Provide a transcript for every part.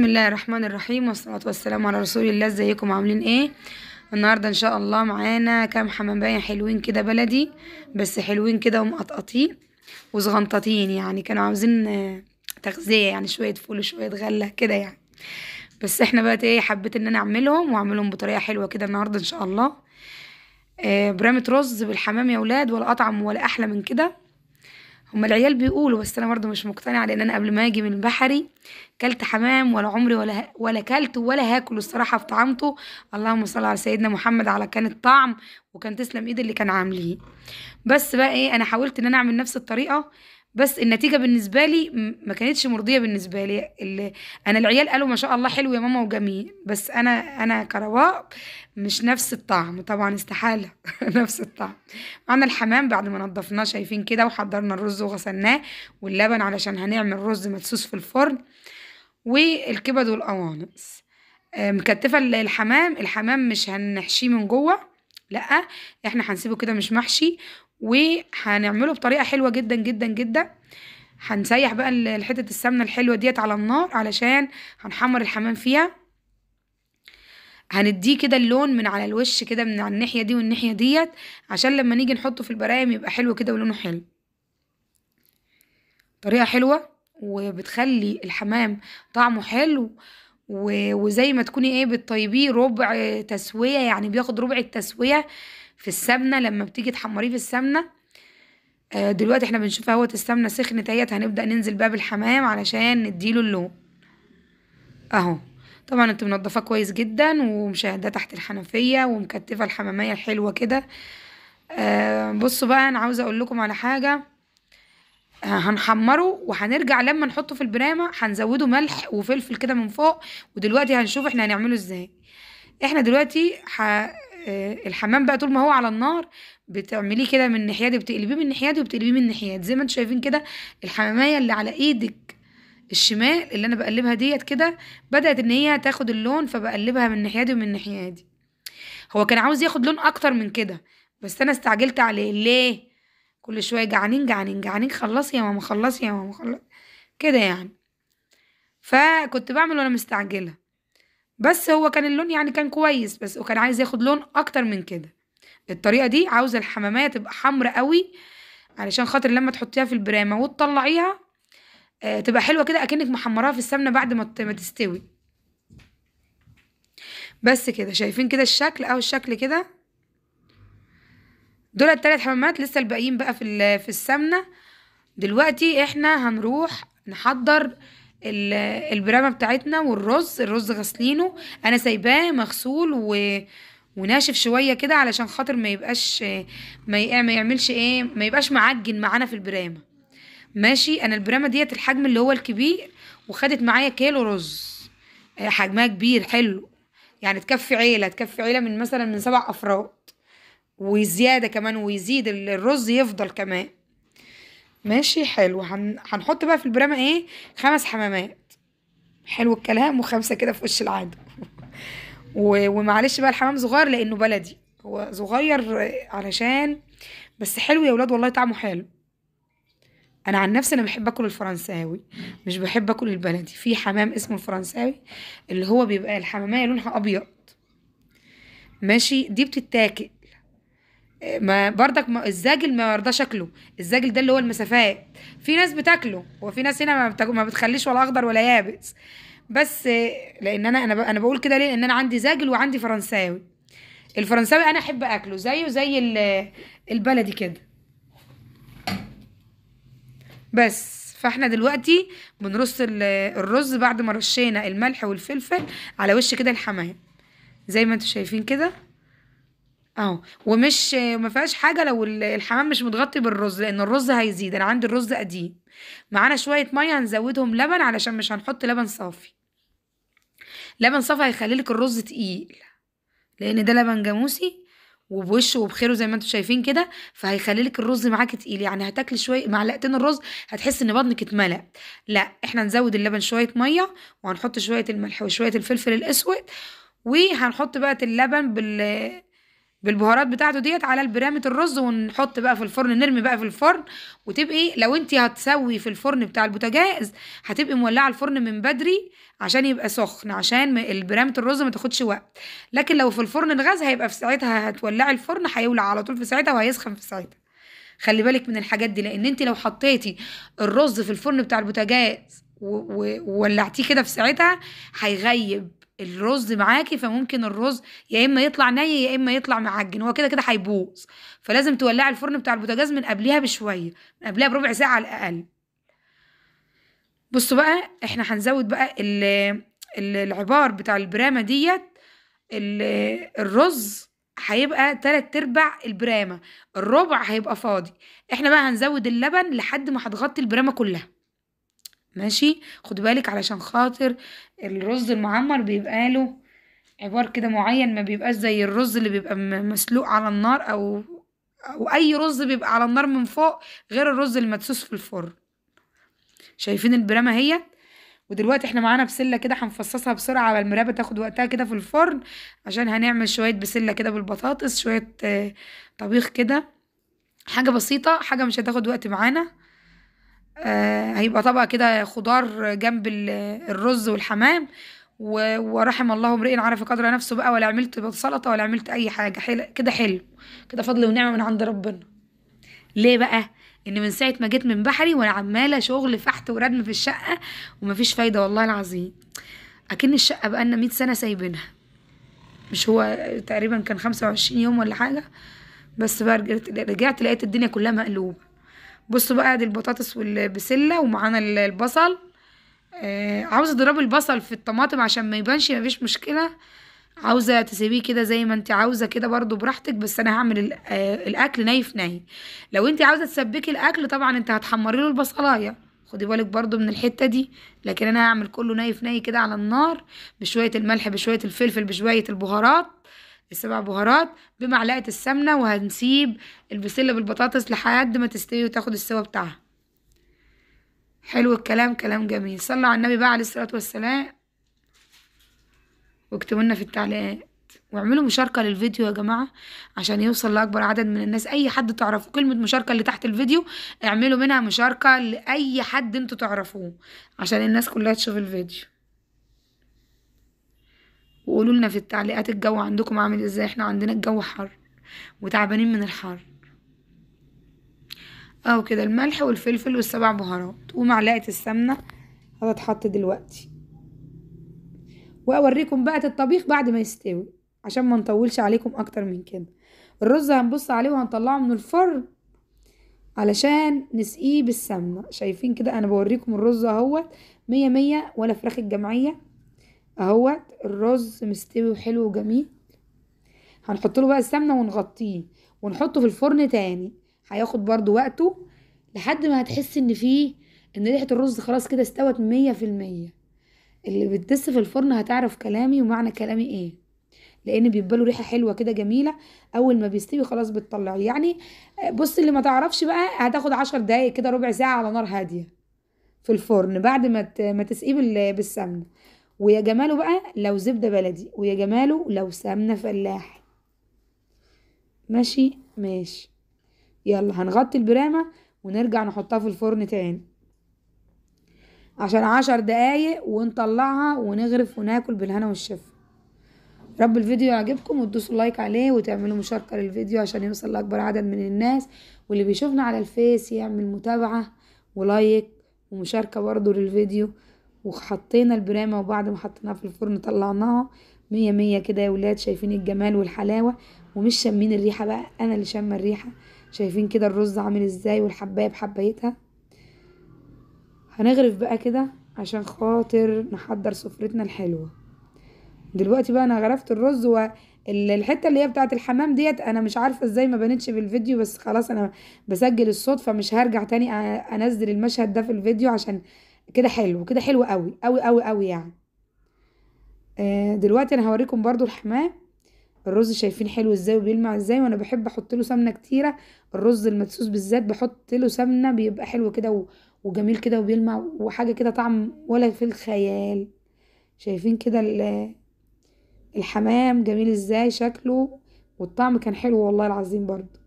بسم الله الرحمن الرحيم والصلاة والسلام على رسول الله ازيكم عاملين ايه النهاردة ان شاء الله معانا كام حمامباية حلوين كده بلدي بس حلوين كده ومقطقطين وصغنططين يعني كانوا عاوزين آه، تغذية يعني شوية فول وشوية غلة كده يعني بس احنا بقى ايه حبيت ان انا اعملهم واعملهم بطريقة حلوة كده النهاردة ان شاء الله آه، برامة رز بالحمام يا ولاد ولا اطعم ولا احلى من كده هما العيال بيقولوا بس انا برضو مش مقتنعه لان انا قبل ما اجي من البحري كلت حمام ولا عمري ولا ولا كلت ولا هاكل الصراحه في طعمته اللهم صل على سيدنا محمد على كان الطعم وكان تسلم ايد اللي كان عامليه بس بقى ايه انا حاولت ان انا اعمل نفس الطريقه بس النتيجه بالنسبه لي ما كانتش مرضيه بالنسبه لي انا العيال قالوا ما شاء الله حلو يا ماما وجميل بس انا انا كرواء مش نفس الطعم طبعا استحاله نفس الطعم معنا الحمام بعد ما نضفناه شايفين كده وحضرنا الرز وغسلناه واللبن علشان هنعمل رز مدسوس في الفرن والكبد والقوانص آه، مكتفه الحمام الحمام مش هنحشيه من جوه لا احنا هنسيبه كده مش محشي وهنعمله بطريقه حلوه جدا جدا جدا هنسيح بقى حته السمنه الحلوه ديت على النار علشان هنحمر الحمام فيها هنديه كده اللون من على الوش كده من على الناحيه دي والناحيه ديت عشان لما نيجي نحطه في البرايم يبقى حلو كده ولونه حلو طريقه حلوه وبتخلي الحمام طعمه حلو وزي ما تكوني ايه بتطيبيه ربع تسويه يعني بياخد ربع التسويه في السمنه لما بتيجي تحمريه في السمنه آه، دلوقتي احنا بنشوف اهوت السمنه سخنت اهيت هنبدا ننزل بقى بالحمام علشان نديله اللون اهو طبعا انت منضفاه كويس جدا ومشاهداه تحت الحنفيه ومكتفه الحماميه الحلوه كده آه، بصوا بقى انا عاوزه اقول لكم على حاجه آه، هنحمره وهنرجع لما نحطه في البرامه هنزوده ملح وفلفل كده من فوق ودلوقتي هنشوف احنا هنعمله ازاي احنا دلوقتي آه، الحمام بقى طول ما هو على النار بتعمليه كده من دي بتقلبيه من دي وبتقلبيه من دي زي ما انتم شايفين كده الحمامية اللي على ايدك الشمال اللي انا بقلبها ديت كده بدأت ان هي تاخد اللون فبقلبها من دي ومن دي هو كان عاوز ياخد لون اكتر من كده بس انا استعجلت عليه ليه كل شويه جعانين جعانين جعانين خلصي يا ماما خلصي يا ماما خلصي كده يعني فكنت بعمل وانا مستعجله بس هو كان اللون يعني كان كويس بس وكان عايز ياخد لون اكتر من كده الطريقه دي عاوزه الحماميه تبقى حمرا قوي علشان خاطر لما تحطيها في البرامه وتطلعيها آه، تبقى حلوه كده اكنك محمراها في السمنه بعد ما تستوي بس كده شايفين كده الشكل او الشكل كده دول التلات حمامات لسه الباقيين بقى في في السمنه دلوقتي احنا هنروح نحضر البرامه بتاعتنا والرز الرز غسلينه انا سايباه مغسول و وناشف شويه كده علشان خاطر ما يبقاش ما, يعملش ايه ما يبقاش معجن معانا في البرامه ماشي انا البرامه ديت الحجم اللي هو الكبير وخدت معايا كيلو رز آه، حجمها كبير حلو يعني تكفي عيله تكفي عيله من مثلا من سبع افراد وزياده كمان ويزيد الرز يفضل كمان ماشي حلو هن... هنحط بقى في البرامة ايه خمس حمامات حلو الكلام وخمسة كده في وش العادة و... ومعلش بقى الحمام صغير لانه بلدي هو صغير علشان بس حلو يا ولاد والله طعمه حلو انا عن نفسي انا بحب اكل الفرنساوي مش بحب اكل البلدي في حمام اسمه الفرنساوي اللي هو بيبقى الحمامية لونها ابيض ماشي دي بتتاكل ما بردك ما الزاجل ما يرضاش شكله الزاجل ده اللي هو المسافات في ناس بتاكله وفي ناس هنا ما, بتاكل ما بتخليش ولا اخضر ولا يابس بس لان انا انا انا بقول كده ليه لان انا عندي زاجل وعندي فرنساوي الفرنساوي انا احب اكله زيه زي البلدي كده بس فاحنا دلوقتي بنرص الرز بعد ما رشينا الملح والفلفل على وش كده الحمام زي ما انتم شايفين كده اه ومش ما فيهاش حاجه لو الحمام مش متغطي بالرز لان الرز هيزيد انا عندي الرز قديم معانا شويه ميه هنزودهم لبن علشان مش هنحط لبن صافي لبن صافي هيخليلك الرز تقيل لان ده لبن جاموسي وبوشه وبخيره زي ما انتم شايفين كده فهيخلي لك الرز معاك تقيل يعني هتاكلي شويه معلقتين الرز هتحس ان بطنك اتملى لا احنا نزود اللبن شويه ميه وهنحط شويه الملح وشويه الفلفل الاسود وهنحط بقى اللبن بال بالبهارات بتاعته ديت على البرامة الرز ونحط بقى في الفرن نرمي بقى في الفرن وتبقي لو انت هتسوي في الفرن بتاع البوتاجاز هتبقي مولعه الفرن من بدري عشان يبقى سخن عشان البرامة الرز ما تاخدش وقت لكن لو في الفرن الغاز هيبقى في ساعتها هتولعي الفرن هيولع على طول في ساعتها وهيسخن في ساعتها خلي بالك من الحاجات دي لان انت لو حطيتي الرز في الفرن بتاع البوتاجاز وولعتيه كده في ساعتها هيغيب الرز معاكي فممكن الرز يا اما يطلع ني يا اما يطلع معجن هو كده كده هيبوظ فلازم تولعي الفرن بتاع البوتاجاز من قبلها بشويه من قبلها بربع ساعه على الاقل بصوا بقى احنا هنزود بقى العبار بتاع البرامه ديت الرز هيبقى تلات ارباع البرامه الربع هيبقى فاضي احنا بقى هنزود اللبن لحد ما هتغطي البرامه كلها ماشي خد بالك علشان خاطر الرز المعمر بيبقى له عبار كده معين ما بيبقى زي الرز اللي بيبقى مسلوق على النار او او اي رز بيبقى على النار من فوق غير الرز المدسوس في الفرن شايفين البرامه هي ودلوقتي احنا معانا بسله كده هنفصصها بسرعه على المرابه تاخد وقتها كده في الفرن عشان هنعمل شويه بسله كده بالبطاطس شويه آه، طبيخ كده حاجه بسيطه حاجه مش هتاخد وقت معانا آه، هيبقى طبق كده خضار جنب الرز والحمام ورحم الله امرئ عرف قدر نفسه بقى ولا عملت سلطه ولا عملت اي حاجه حل... كده حلو كده فضل ونعمه من عند ربنا ليه بقى ان من ساعه ما جيت من بحري وانا عماله شغل فحت وردم في الشقه ومفيش فايده والله العظيم اكن الشقه بقالنا 100 سنه سايبينها مش هو تقريبا كان 25 يوم ولا حاجه بس بقى رجعت لقيت الدنيا كلها مقلوبه بصوا بقى ادي البطاطس والبسله ومعانا البصل آه عاوزه اضرب البصل في الطماطم عشان ما يبانش مفيش مشكله عاوزه تسيبيه كده زي ما انت عاوزه كده برضو براحتك بس انا هعمل آه، الاكل نايف في لو انت عاوزه تسبكي الاكل طبعا انت هتحمري له البصلايه خدي بالك برضو من الحته دي لكن انا هعمل كله نايف في كده على النار بشويه الملح بشويه الفلفل بشويه البهارات السبع بهارات بمعلقة السمنة وهنسيب البسلة بالبطاطس لحد ما تستوي وتاخد السوا بتاعها حلو الكلام كلام جميل صلى على النبي بقى عليه الصلاة والسلام واكتبوا لنا في التعليقات واعملوا مشاركة للفيديو يا جماعة عشان يوصل لأكبر عدد من الناس أي حد تعرفه كلمة مشاركة اللي تحت الفيديو اعملوا منها مشاركة لأي حد انتوا تعرفوه عشان الناس كلها تشوف الفيديو وقولوا لنا في التعليقات الجو عندكم عامل ازاي احنا عندنا الجو حر وتعبانين من الحر اهو كده الملح والفلفل والسبع بهارات ومعلقه السمنه هتتحط دلوقتي واوريكم بقى الطبيخ بعد ما يستوي عشان ما نطولش عليكم اكتر من كده الرز هنبص عليه وهنطلعه من الفرن علشان نسقيه بالسمنه شايفين كده انا بوريكم الرز اهوت مية مية ولا فراخ الجمعيه اهوت الرز مستوي وحلو وجميل هنحط له بقى السمنه ونغطيه ونحطه في الفرن تاني هياخد برضو وقته لحد ما هتحس ان فيه ان ريحه الرز خلاص كده استوت مية في المية اللي بتدس في الفرن هتعرف كلامي ومعنى كلامي ايه لان بيبقى ريحه حلوه كده جميله اول ما بيستوي خلاص بتطلعيه يعني بص اللي ما تعرفش بقى هتاخد عشر دقايق كده ربع ساعه على نار هاديه في الفرن بعد ما ما تسقيه بالسمنه ويا جماله بقى لو زبدة بلدي ويا جماله لو سمنة فلاح ماشي ماشي يلا هنغطي البرامة ونرجع نحطها في الفرن تاني عشان عشر دقايق ونطلعها ونغرف وناكل بالهنا والشفا رب الفيديو يعجبكم وتدوسوا لايك عليه وتعملوا مشاركة للفيديو عشان يوصل لأكبر عدد من الناس واللي بيشوفنا على الفيس يعمل متابعة ولايك ومشاركة برضو للفيديو وحطينا البرامة وبعد ما حطيناها في الفرن طلعناها مية مية كده يا ولاد شايفين الجمال والحلاوة ومش شامين الريحة بقى أنا اللي شامة الريحة شايفين كده الرز عامل ازاي والحباية بحبايتها هنغرف بقى كده عشان خاطر نحضر سفرتنا الحلوة دلوقتي بقى انا غرفت الرز والحته اللي هي بتاعه الحمام ديت انا مش عارفه ازاي ما بانتش في الفيديو بس خلاص انا بسجل الصوت فمش هرجع تاني انزل المشهد ده في الفيديو عشان كده حلو كده حلو قوي قوي قوي قوي يعني آه، دلوقتي انا هوريكم برضو الحمام الرز شايفين حلو ازاي وبيلمع ازاي وانا بحب احط له سمنه كتيره الرز المدسوس بالذات بحط له سمنه بيبقى حلو كده وجميل كده وبيلمع وحاجه كده طعم ولا في الخيال شايفين كده الحمام جميل ازاي شكله والطعم كان حلو والله العظيم برضو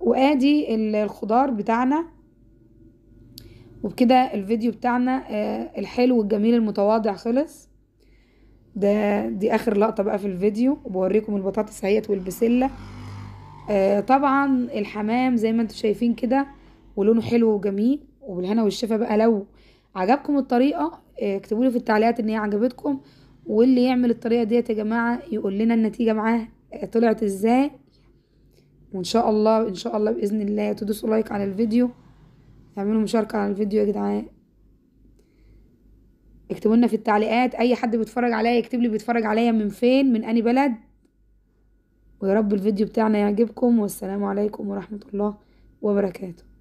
وادي الخضار بتاعنا وبكده الفيديو بتاعنا آه، الحلو الجميل المتواضع خلص ده دي اخر لقطه بقى في الفيديو وبوريكم البطاطس اهيت والبسله آه، طبعا الحمام زي ما انتم شايفين كده ولونه حلو وجميل وبالهنا والشفا بقى لو عجبكم الطريقه آه، اكتبوا لي في التعليقات ان هي عجبتكم واللي يعمل الطريقه ديت يا جماعه يقول لنا النتيجه معاه طلعت ازاي وان شاء الله ان شاء الله باذن الله تدوسوا لايك على الفيديو اعملوا مشاركة على الفيديو يا جدعان اكتبوا لنا في التعليقات اي حد بيتفرج عليا يكتب لي بيتفرج عليا من فين من اني بلد ويا رب الفيديو بتاعنا يعجبكم والسلام عليكم ورحمة الله وبركاته